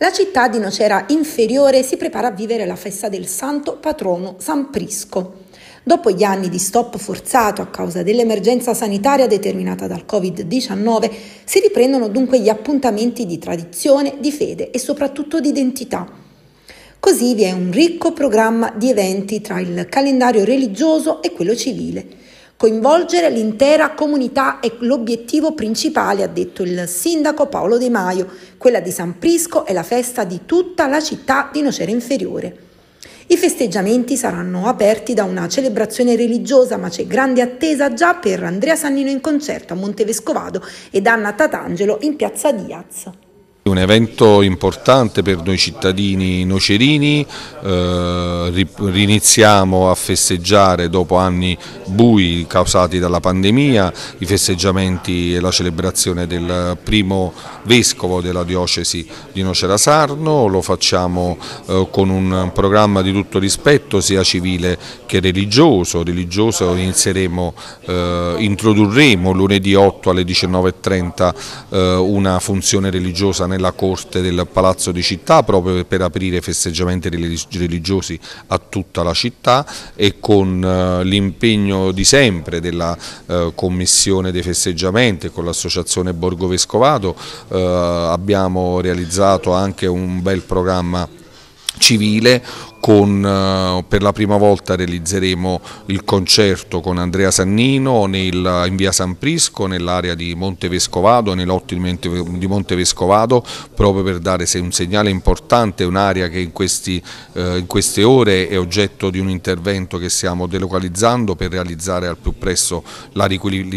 La città di Nocera Inferiore si prepara a vivere la festa del santo patrono San Prisco. Dopo gli anni di stop forzato a causa dell'emergenza sanitaria determinata dal Covid-19, si riprendono dunque gli appuntamenti di tradizione, di fede e soprattutto di identità. Così vi è un ricco programma di eventi tra il calendario religioso e quello civile. Coinvolgere l'intera comunità è l'obiettivo principale, ha detto il sindaco Paolo De Maio, quella di San Prisco è la festa di tutta la città di Nocera Inferiore. I festeggiamenti saranno aperti da una celebrazione religiosa, ma c'è grande attesa già per Andrea Sannino in concerto a Montevescovado ed Anna Tatangelo in piazza Diaz. Un evento importante per noi cittadini nocerini, eh, riniziamo a festeggiare dopo anni bui causati dalla pandemia, i festeggiamenti e la celebrazione del primo vescovo della diocesi di Nocera Sarno, lo facciamo eh, con un programma di tutto rispetto sia civile che religioso, religioso inizieremo, eh, introdurremo lunedì 8 alle 19.30 eh, una funzione religiosa nel nella corte del Palazzo di Città proprio per aprire festeggiamenti religiosi a tutta la città e con eh, l'impegno di sempre della eh, Commissione dei festeggiamenti con l'Associazione Borgo Vescovato eh, abbiamo realizzato anche un bel programma civile con, eh, per la prima volta realizzeremo il concerto con Andrea Sannino nel, in via San Prisco nell'area di Montevescovado, nei lotti di Montevescovado proprio per dare un segnale importante, un'area che in, questi, eh, in queste ore è oggetto di un intervento che stiamo delocalizzando per realizzare al più presto la, il,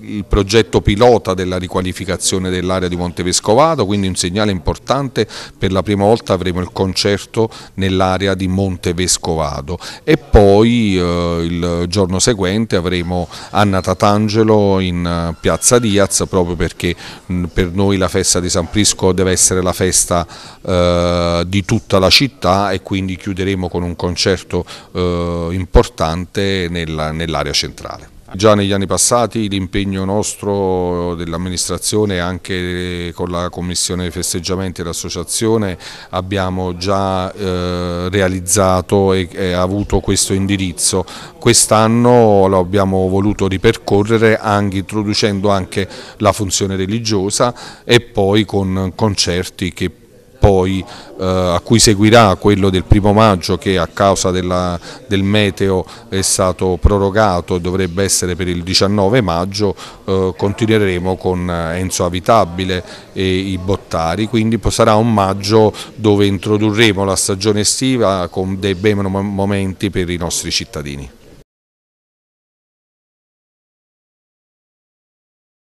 il progetto pilota della riqualificazione dell'area di Montevescovado, quindi un segnale importante, per la prima volta avremo il concerto nell'area di di Montevescovado e poi eh, il giorno seguente avremo Anna Tatangelo in eh, piazza Diaz proprio perché mh, mm, per noi la festa di San Prisco deve essere la festa eh, di tutta la città e quindi chiuderemo con un concerto eh, importante nell'area centrale. Già negli anni passati l'impegno nostro dell'amministrazione anche con la commissione festeggiamenti e l'associazione abbiamo già eh, realizzato e, e, avuto questo indirizzo. Quest'anno lo abbiamo voluto ripercorrere anche introducendo anche la funzione religiosa e poi con concerti che poi eh, a cui seguirà quello del primo maggio che a causa della, del meteo è stato prorogato e dovrebbe essere per il 19 maggio, eh, continueremo con eh, Enzo Abitabile e i Bottari, quindi sarà un maggio dove introdurremo la stagione estiva con dei bei momenti per i nostri cittadini.